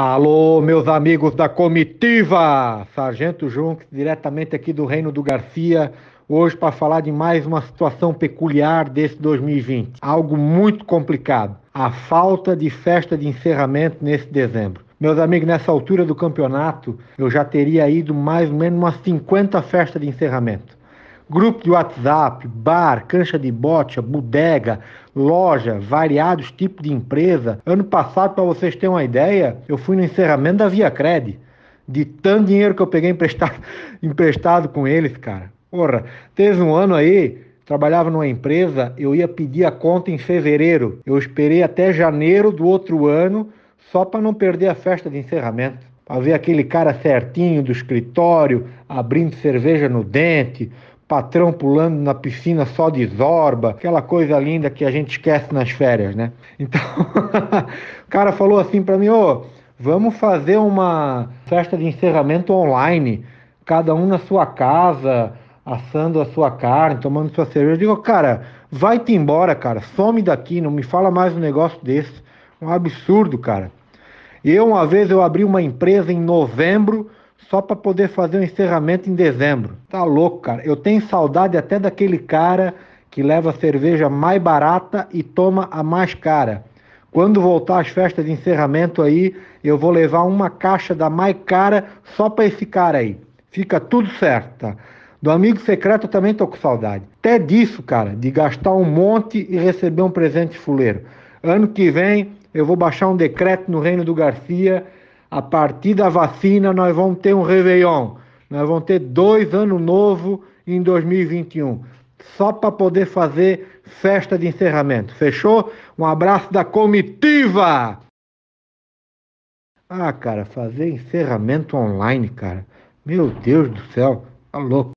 Alô, meus amigos da comitiva! Sargento Junks, diretamente aqui do Reino do Garcia, hoje para falar de mais uma situação peculiar desse 2020. Algo muito complicado: a falta de festa de encerramento nesse dezembro. Meus amigos, nessa altura do campeonato, eu já teria ido mais ou menos umas 50 festas de encerramento grupo de WhatsApp, bar, cancha de bote, bodega, loja, variados tipos de empresa. Ano passado, para vocês terem uma ideia, eu fui no encerramento da Via Cred, de tanto dinheiro que eu peguei emprestado, emprestado com eles, cara. Porra, teve um ano aí, trabalhava numa empresa, eu ia pedir a conta em fevereiro. Eu esperei até janeiro do outro ano, só para não perder a festa de encerramento para ver aquele cara certinho do escritório, abrindo cerveja no dente, patrão pulando na piscina só de zorba, aquela coisa linda que a gente esquece nas férias, né? Então, o cara falou assim para mim: ô, vamos fazer uma festa de encerramento online, cada um na sua casa, assando a sua carne, tomando sua cerveja. Eu digo, cara, vai-te embora, cara, some daqui, não me fala mais um negócio desse. Um absurdo, cara. Eu, uma vez, eu abri uma empresa em novembro só para poder fazer o um encerramento em dezembro. Tá louco, cara. Eu tenho saudade até daquele cara que leva a cerveja mais barata e toma a mais cara. Quando voltar às festas de encerramento aí, eu vou levar uma caixa da mais cara só para esse cara aí. Fica tudo certo, tá? Do amigo secreto eu também tô com saudade. Até disso, cara, de gastar um monte e receber um presente fuleiro. Ano que vem eu vou baixar um decreto no reino do Garcia a partir da vacina, nós vamos ter um Réveillon. Nós vamos ter dois anos novo em 2021. Só para poder fazer festa de encerramento. Fechou? Um abraço da comitiva! Ah, cara, fazer encerramento online, cara. Meu Deus do céu, tá louco.